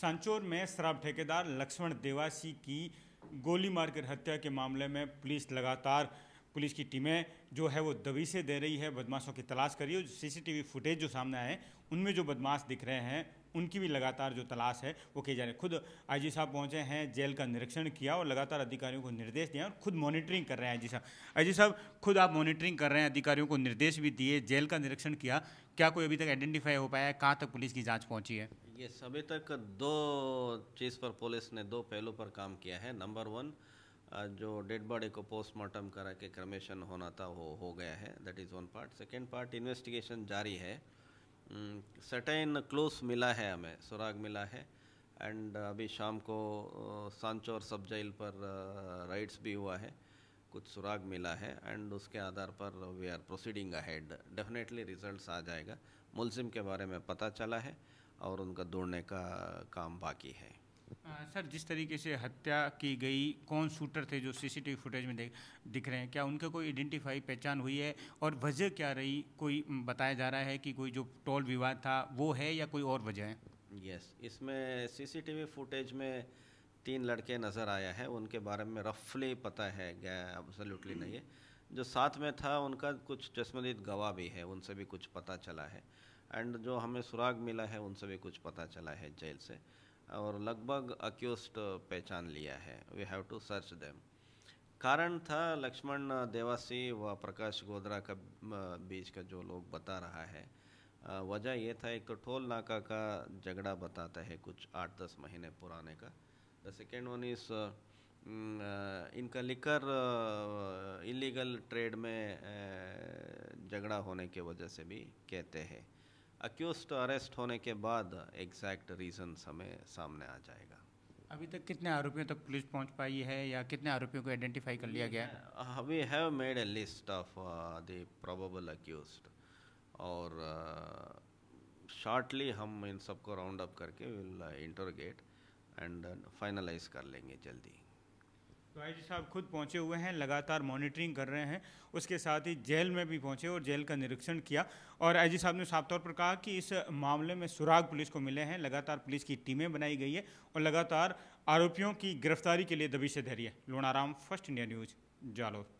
सांचोर में शराब ठेकेदार लक्ष्मण देवासी की गोली मारकर हत्या के मामले में पुलिस लगातार पुलिस की टीमें जो है वो दबी से दे रही है बदमाशों की तलाश करी है सीसीटीवी फुटेज जो सामने आए उनमें जो बदमाश दिख रहे हैं उनकी भी लगातार जो तलाश है वो की जा रही है खुद आई जी साहब पहुँचे हैं जेल का निरीक्षण किया और लगातार अधिकारियों को निर्देश दिए और खुद मॉनिटरिंग कर रहे हैं आई जी साहब आई जी साहब खुद आप मॉनिटरिंग कर रहे हैं अधिकारियों को निर्देश भी दिए जेल का निरीक्षण किया क्या कोई अभी तक आइडेंटिफाई हो पाया है कहाँ तक पुलिस की जाँच पहुँची है ये सभी तक दो चीज़ पर पुलिस ने दो पहलू पर काम किया है नंबर वन जो डेड बॉडी को पोस्टमार्टम करा के क्रमेशन होना था वो हो गया है that is one part second part investigation जारी है सर्टेन hmm, क्लोज मिला है हमें सुराग मिला है एंड अभी शाम को और सब जेल पर राइड्स भी हुआ है कुछ सुराग मिला है एंड उसके आधार पर we are proceeding ahead definitely results आ जाएगा मुलजिम के बारे में पता चला है और उनका ढूंढने का काम बाकी है सर जिस तरीके से हत्या की गई कौन शूटर थे जो सीसीटीवी फुटेज में दिख रहे हैं क्या उनके कोई आइडेंटिफाई पहचान हुई है और वजह क्या रही कोई बताया जा रहा है कि कोई जो टोल विवाद था वो है या कोई और वजह है यस इसमें सीसीटीवी फुटेज में तीन लड़के नज़र आया है उनके बारे में रफली पता है एब्सोल्युटली नहीं है जो साथ में था उनका कुछ चश्मदीद गवाह भी है उनसे भी कुछ पता चला है एंड जो हमें सुराग मिला है उनसे भी कुछ पता चला है जेल से और लगभग अक्यूस्ट पहचान लिया है we have to search them कारण था लक्ष्मण देवासी व प्रकाश गोदरा का बीच का जो लोग बता रहा है वजह यह था एक तो ठोल नाका का झगड़ा बताता है कुछ आठ दस महीने पुराने का द सेकेंड वन इज़ इनका लिकर इलीगल ट्रेड में झगड़ा होने के वजह से भी कहते हैं अक्यूज अरेस्ट होने के बाद एग्जैक्ट रीज़न हमें सामने आ जाएगा अभी तक कितने आरोपियों तक पुलिस पहुंच पाई है या कितने आरोपियों को आइडेंटिफाई कर लिया गया है we have made a list of the probable accused और शॉर्टली uh, हम इन सबको राउंड अप करके विल इंटरोगेट एंड फाइनलाइज कर लेंगे जल्दी तो आई जी साहब खुद पहुंचे हुए हैं लगातार मॉनिटरिंग कर रहे हैं उसके साथ ही जेल में भी पहुंचे और जेल का निरीक्षण किया और आई जी साहब ने साफ तौर पर कहा कि इस मामले में सुराग पुलिस को मिले हैं लगातार पुलिस की टीमें बनाई गई है और लगातार आरोपियों की गिरफ्तारी के लिए दबी से धैर्य Lonaram first India news Jalore